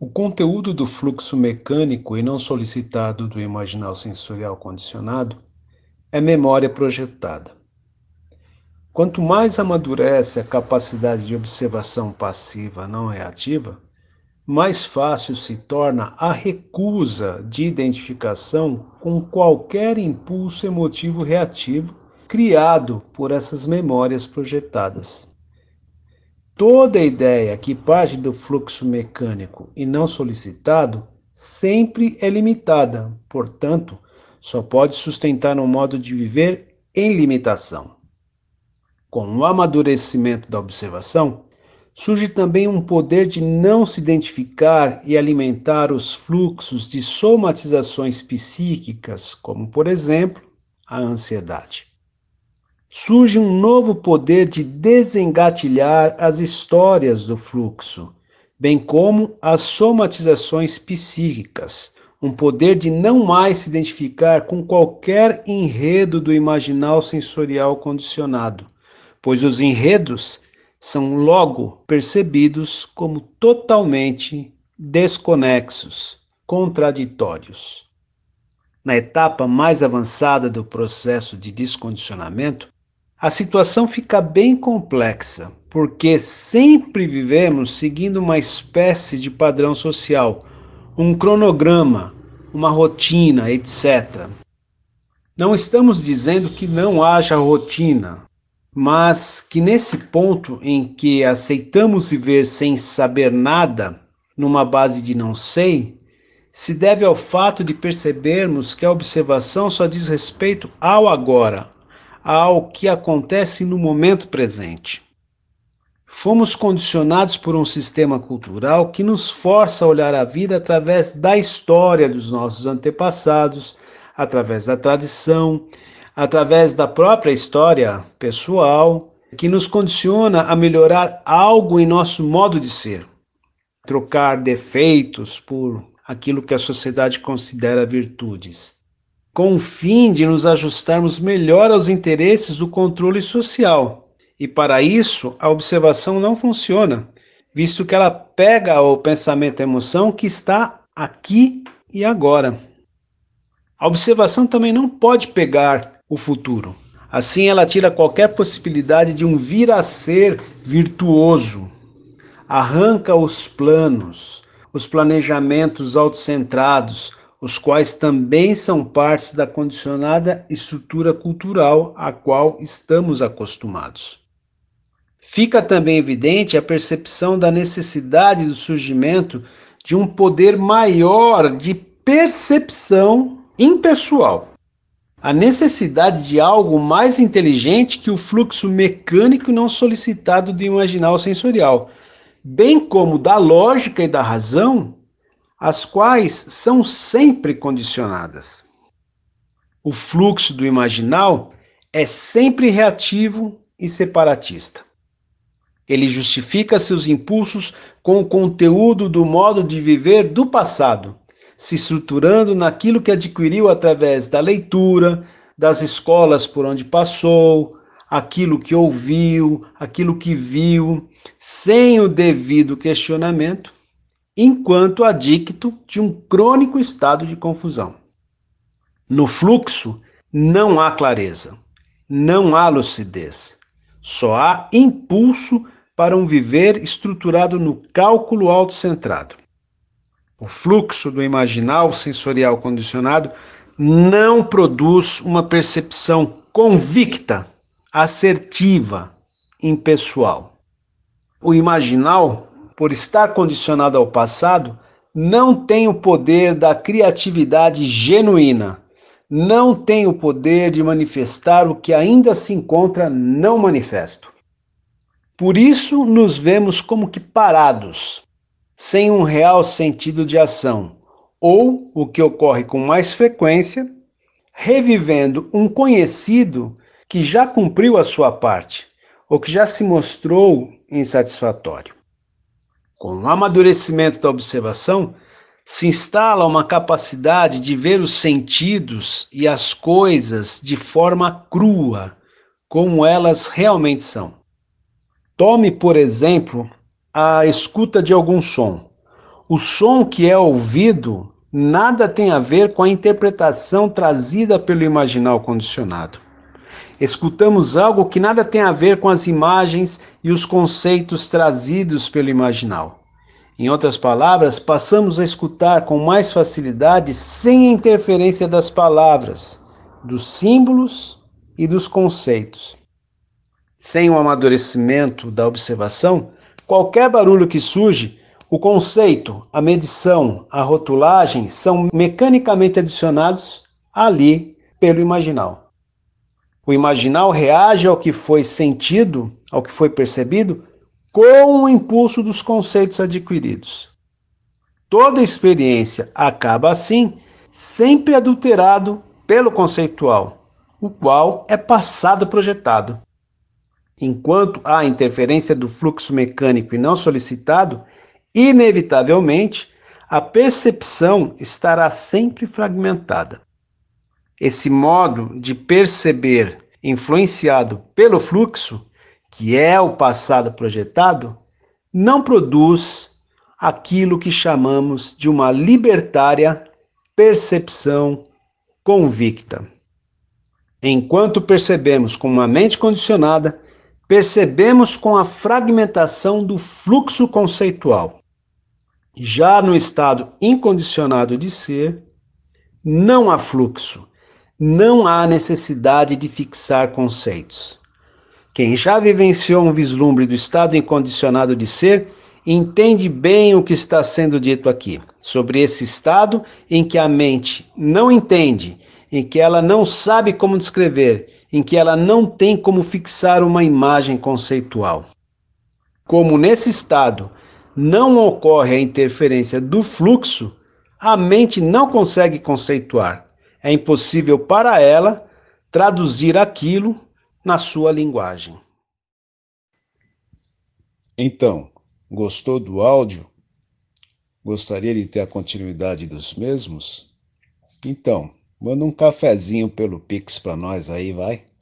O conteúdo do fluxo mecânico e não solicitado do imaginal sensorial condicionado é memória projetada. Quanto mais amadurece a capacidade de observação passiva não reativa, mais fácil se torna a recusa de identificação com qualquer impulso emotivo reativo criado por essas memórias projetadas. Toda ideia que parte do fluxo mecânico e não solicitado sempre é limitada, portanto, só pode sustentar um modo de viver em limitação. Com o amadurecimento da observação, surge também um poder de não se identificar e alimentar os fluxos de somatizações psíquicas, como, por exemplo, a ansiedade surge um novo poder de desengatilhar as histórias do fluxo, bem como as somatizações psíquicas, um poder de não mais se identificar com qualquer enredo do imaginal sensorial condicionado, pois os enredos são logo percebidos como totalmente desconexos, contraditórios. Na etapa mais avançada do processo de descondicionamento, a situação fica bem complexa, porque sempre vivemos seguindo uma espécie de padrão social, um cronograma, uma rotina, etc. Não estamos dizendo que não haja rotina, mas que nesse ponto em que aceitamos viver sem saber nada, numa base de não sei, se deve ao fato de percebermos que a observação só diz respeito ao agora, ao que acontece no momento presente. Fomos condicionados por um sistema cultural que nos força a olhar a vida através da história dos nossos antepassados, através da tradição, através da própria história pessoal, que nos condiciona a melhorar algo em nosso modo de ser, trocar defeitos por aquilo que a sociedade considera virtudes com o fim de nos ajustarmos melhor aos interesses do controle social. E para isso, a observação não funciona, visto que ela pega o pensamento e emoção que está aqui e agora. A observação também não pode pegar o futuro. Assim, ela tira qualquer possibilidade de um vir a ser virtuoso. Arranca os planos, os planejamentos autocentrados, os quais também são partes da condicionada estrutura cultural a qual estamos acostumados. Fica também evidente a percepção da necessidade do surgimento de um poder maior de percepção impessoal. A necessidade de algo mais inteligente que o fluxo mecânico não solicitado do imaginal sensorial, bem como da lógica e da razão as quais são sempre condicionadas. O fluxo do imaginal é sempre reativo e separatista. Ele justifica seus impulsos com o conteúdo do modo de viver do passado, se estruturando naquilo que adquiriu através da leitura, das escolas por onde passou, aquilo que ouviu, aquilo que viu, sem o devido questionamento enquanto adicto de um crônico estado de confusão. No fluxo, não há clareza, não há lucidez, só há impulso para um viver estruturado no cálculo autocentrado. O fluxo do imaginal sensorial condicionado não produz uma percepção convicta, assertiva, impessoal. O imaginal por estar condicionado ao passado, não tem o poder da criatividade genuína, não tem o poder de manifestar o que ainda se encontra não manifesto. Por isso nos vemos como que parados, sem um real sentido de ação, ou, o que ocorre com mais frequência, revivendo um conhecido que já cumpriu a sua parte, ou que já se mostrou insatisfatório. Com o amadurecimento da observação, se instala uma capacidade de ver os sentidos e as coisas de forma crua, como elas realmente são. Tome, por exemplo, a escuta de algum som. O som que é ouvido nada tem a ver com a interpretação trazida pelo imaginal condicionado escutamos algo que nada tem a ver com as imagens e os conceitos trazidos pelo imaginal. Em outras palavras, passamos a escutar com mais facilidade sem interferência das palavras, dos símbolos e dos conceitos. Sem o amadurecimento da observação, qualquer barulho que surge, o conceito, a medição, a rotulagem são mecanicamente adicionados ali pelo imaginal. O imaginal reage ao que foi sentido, ao que foi percebido, com o impulso dos conceitos adquiridos. Toda experiência acaba assim, sempre adulterado pelo conceitual, o qual é passado projetado. Enquanto há interferência do fluxo mecânico e não solicitado, inevitavelmente a percepção estará sempre fragmentada esse modo de perceber influenciado pelo fluxo, que é o passado projetado, não produz aquilo que chamamos de uma libertária percepção convicta. Enquanto percebemos com uma mente condicionada, percebemos com a fragmentação do fluxo conceitual. Já no estado incondicionado de ser, não há fluxo, não há necessidade de fixar conceitos. Quem já vivenciou um vislumbre do estado incondicionado de ser, entende bem o que está sendo dito aqui, sobre esse estado em que a mente não entende, em que ela não sabe como descrever, em que ela não tem como fixar uma imagem conceitual. Como nesse estado não ocorre a interferência do fluxo, a mente não consegue conceituar, é impossível para ela traduzir aquilo na sua linguagem. Então, gostou do áudio? Gostaria de ter a continuidade dos mesmos? Então, manda um cafezinho pelo Pix para nós aí, vai.